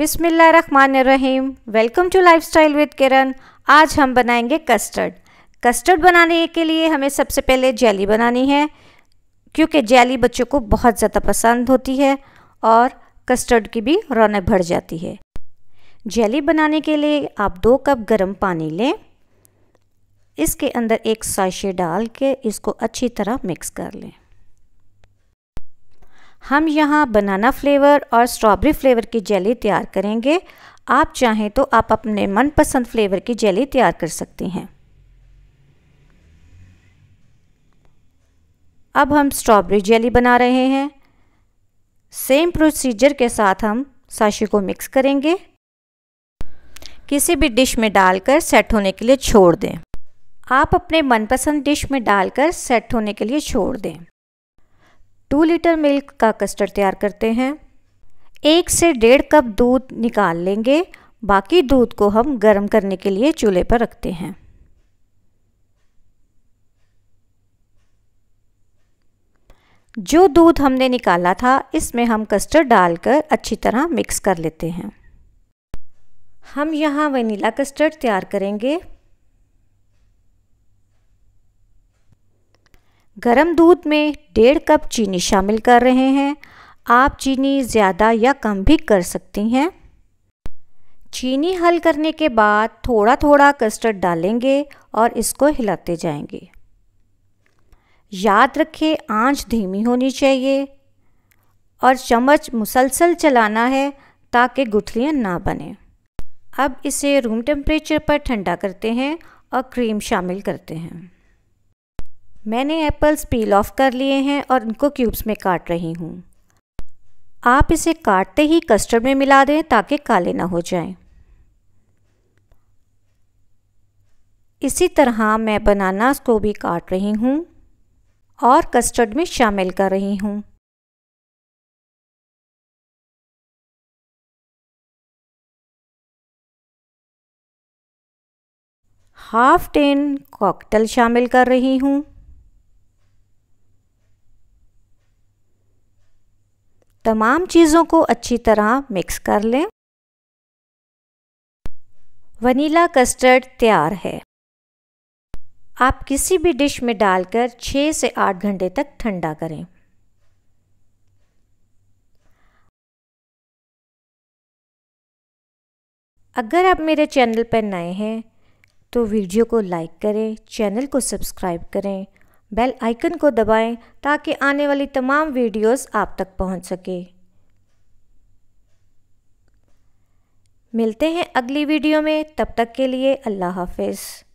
Run रहीम welcome to lifestyle with Kiran आज हम बनाएंगे कस्टर्ड कस्टर्ड बनाने के लिए हमें सबसे पहले जेली बनानी है क्योंकि जेली बच्चों को बहुत ज़्यादा पसंद होती है और कस्टर्ड की भी रौनक बढ़ जाती है जेली बनाने के लिए आप दो कप गर्म पानी लें इसके अंदर एक साइशे डाल के इसको अच्छी तरह मिक्स कर लें हम यहाँ बनाना फ्लेवर और स्ट्रॉबेरी फ्लेवर की जेली तैयार करेंगे आप चाहें तो आप अपने मनपसंद फ्लेवर की जेली तैयार कर सकते हैं अब हम स्ट्रॉबेरी जेली बना रहे हैं सेम प्रोसीजर के साथ हम साशी को मिक्स करेंगे किसी भी डिश में डालकर सेट होने के लिए छोड़ दें आप अपने मनपसंद डिश में डालकर सेट होने के लिए छोड़ दें टू लीटर मिल्क का कस्टर्ड तैयार करते हैं एक से डेढ़ कप दूध निकाल लेंगे बाकी दूध को हम गर्म करने के लिए चूल्हे पर रखते हैं जो दूध हमने निकाला था इसमें हम कस्टर्ड डालकर अच्छी तरह मिक्स कर लेते हैं हम यहाँ वनीला कस्टर्ड तैयार करेंगे गरम दूध में डेढ़ कप चीनी शामिल कर रहे हैं आप चीनी ज़्यादा या कम भी कर सकती हैं चीनी हल करने के बाद थोड़ा थोड़ा कस्टर्ड डालेंगे और इसको हिलाते जाएंगे याद रखें आंच धीमी होनी चाहिए और चम्मच मुसलसल चलाना है ताकि गुठलियाँ ना बने अब इसे रूम टेम्परेचर पर ठंडा करते हैं और क्रीम शामिल करते हैं मैंने एप्पल्स पील ऑफ कर लिए हैं और इनको क्यूब्स में काट रही हूँ आप इसे काटते ही कस्टर्ड में मिला दें ताकि काले ना हो जाएं। इसी तरह मैं बनानास को भी काट रही हूँ और कस्टर्ड में शामिल कर रही हूँ हाफ टेन कॉकटल शामिल कर रही हूँ तमाम चीज़ों को अच्छी तरह मिक्स कर लें वनीला कस्टर्ड तैयार है आप किसी भी डिश में डालकर 6 से 8 घंटे तक ठंडा करें अगर आप मेरे चैनल पर नए हैं तो वीडियो को लाइक करें चैनल को सब्सक्राइब करें बेल आइकन को दबाएं ताकि आने वाली तमाम वीडियोस आप तक पहुंच सके मिलते हैं अगली वीडियो में तब तक के लिए अल्लाह हाफिज़